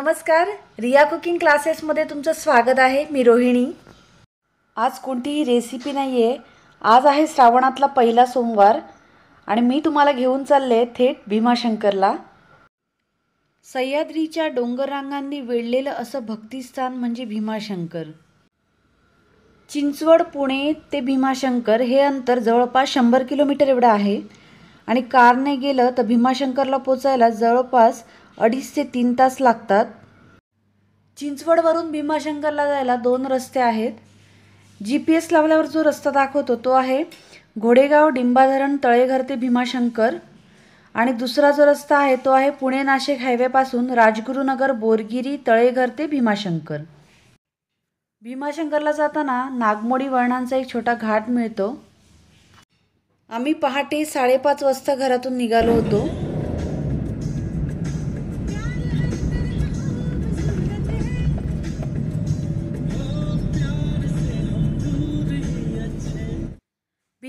नमस्कार रिया कुकिंग क्लासेसमध्ये तुमचं स्वागत आहे मी रोहिणी आज कोणतीही रेसिपी नाही आहे आज आहे श्रावणातला पहिला सोमवार आणि मी तुम्हाला घेऊन चालले थेट भीमाशंकरला सह्याद्रीच्या डोंगररांगांनी वेढलेलं असं भक्तिस्थान म्हणजे भीमाशंकर चिंचवड पुणे ते भीमाशंकर हे अंतर जवळपास शंभर किलोमीटर एवढं आहे आणि कारने गेलं तर भीमाशंकरला पोचायला जवळपास अडीच ते तीन तास लागतात चिंचवडवरून भीमाशंकरला जायला दोन रस्ते आहेत जी पी एस लावल्यावर जो रस्ता दाखवतो तो आहे घोडेगाव डिंबाधरण तळेघर ते भीमाशंकर आणि दुसरा जो रस्ता आहे तो आहे पुणे नाशिक हायवेपासून राजगुरुनगर बोरगिरी तळेघर ते भीमाशंकर भीमाशंकरला जाताना नागमोडी वळणांचा एक छोटा घाट मिळतो आम्ही पहाटे साडेपाच वाजता घरातून निघालो होतो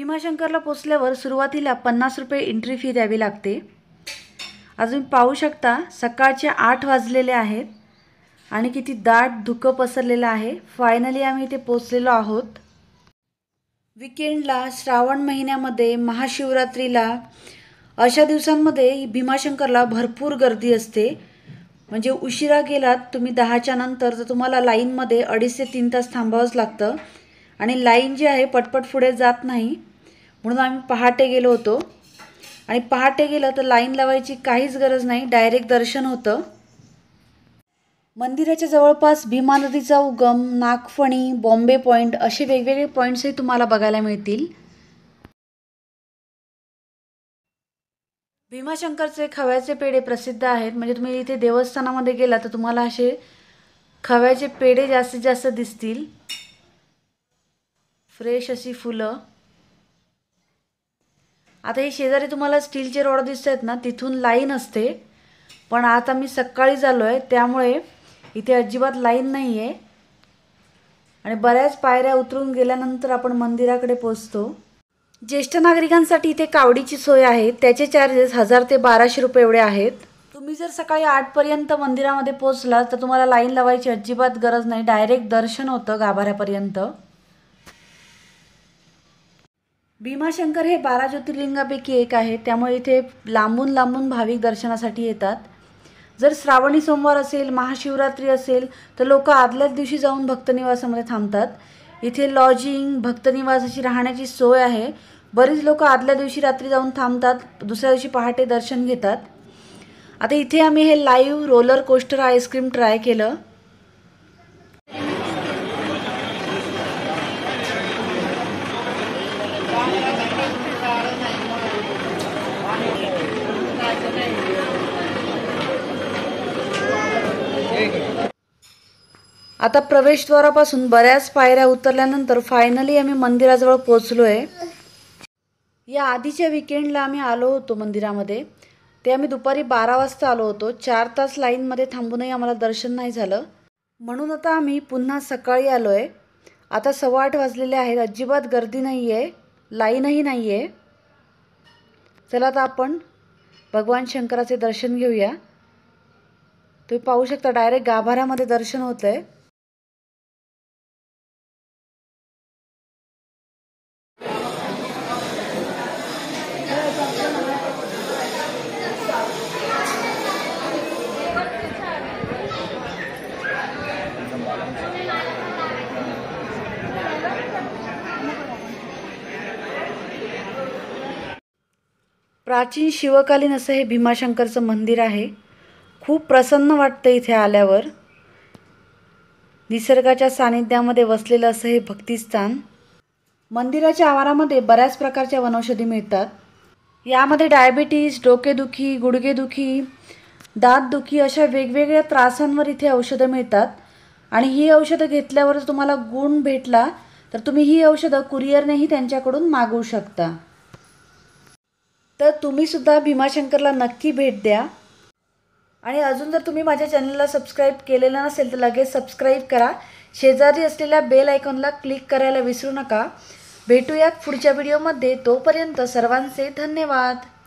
भीमाशंकरला पोचल्यावर सुरुवातीला पन्नास रुपये एंट्री फी द्यावी लागते अजून पाहू शकता सकाळचे आठ वाजलेले आहेत आणि किती दाट धुकं पसरलेलं आहे फायनली आम्ही इथे पोचलेलो आहोत विकेंडला श्रावण महिन्यामध्ये महाशिवरात्रीला अशा दिवसांमध्ये भीमाशंकरला भरपूर गर्दी असते म्हणजे उशिरा गेलात तुम्ही दहाच्या नंतर तर तुम्हाला लाईनमध्ये अडीच ते तीन तास थांबावंच लागतं आणि लाईन जी आहे पटपट पुढे जात नाही म्हणून आम्ही पहाटे गेलो होतो आणि पहाटे गेलं तर लाईन लावायची काहीच गरज नाही डायरेक्ट दर्शन होतं मंदिराच्या जवळपास भीमा नदीचा उगम नागफणी बॉम्बे पॉईंट असे वेगवेगळे पॉईंट्सही तुम्हाला बघायला मिळतील भीमाशंकरचे खव्याचे पेढे प्रसिद्ध आहेत म्हणजे तुम्ही इथे देवस्थानामध्ये गेला तर तुम्हाला असे खव्याचे पेढे जास्तीत जास्त दिसतील फ्रेश अशी फुलं आता हे शेजारी तुम्हाला स्टीलचे रॉड दिसत आहेत ना तिथून लाईन असते पण आता मी सकाळी झालो आहे त्यामुळे इथे अजिबात लाईन नाही आहे आणि बऱ्याच पायऱ्या उतरून गेल्यानंतर आपण मंदिराकडे पोचतो ज्येष्ठ नागरिकांसाठी इथे कावडीची सोय आहे त्याचे चार्जेस हजार ते बाराशे रुपये एवढे आहेत तुम्ही जर सकाळी आठपर्यंत मंदिरामध्ये पोचलात तर तुम्हाला लाईन लावायची अजिबात गरज नाही डायरेक्ट दर्शन होतं गाभाऱ्यापर्यंत भीमाशंकर हे बारा ज्योतिर्लिंगापैकी एक आहे त्यामुळे इथे लांबून लांबून भाविक दर्शनासाठी येतात जर श्रावणी सोमवार असेल महाशिवरात्री असेल तर लोक आदल्याच दिवशी जाऊन भक्तनिवासामध्ये थांबतात इथे लॉजिंग भक्तनिवासाची राहण्याची सोय आहे बरीच लोक आदल्या दिवशी रात्री जाऊन थांबतात दुसऱ्या दिवशी पहाटे दर्शन घेतात आता इथे आम्ही हे live roller coaster ice cream try केलं आता प्रवेशद्वारापासून बऱ्याच पायऱ्या उतरल्यानंतर फायनली आम्ही मंदिराजवळ पोचलो आहे या आधीच्या विकेंडला आम्ही आलो होतो मंदिरामध्ये ते आम्ही दुपारी बारा वाजता आलो होतो चार तास लाईनमध्ये थांबूनही आम्हाला दर्शन नाही झालं म्हणून आता आम्ही पुन्हा सकाळी आलो आहे आता सव्वा आठ वाजलेले आहेत अजिबात गर्दी नाही आहे लाईनही नाही आहे चला आता आपण भगवान शंकराचे दर्शन घेऊया तुम्ही पाहू शकता डायरेक्ट गाभाऱ्यामध्ये दर्शन होतं आहे प्राचीन शिवकालीन असं हे भीमाशंकरचं मंदिर आहे खूप प्रसन्न वाटतं इथे आल्यावर निसर्गाच्या सानिध्यामध्ये वसलेलं असं हे भक्तिस्थान मंदिराच्या आवारामध्ये बऱ्याच प्रकारच्या वनौषधी मिळतात यामध्ये डायबिटीज डोकेदुखी गुडघेदुखी दातदुखी अशा वेगवेगळ्या त्रासांवर इथे औषधं मिळतात आणि ही औषधं घेतल्यावर तुम्हाला गुण भेटला तर तुम्ही ही औषधं कुरिअरनेही त्यांच्याकडून मागवू शकता तर तुम्हीसुद्धा भीमाशंकरला नक्की भेट द्या आणि अजून जर तुम्ही माझ्या चॅनलला सबस्क्राईब केलेलं नसेल तर लगेच सबस्क्राईब करा शेजारी असलेल्या बेल आयकॉनला क्लिक करायला विसरू नका भेटूयात पुढच्या व्हिडिओमध्ये तोपर्यंत सर्वांचे धन्यवाद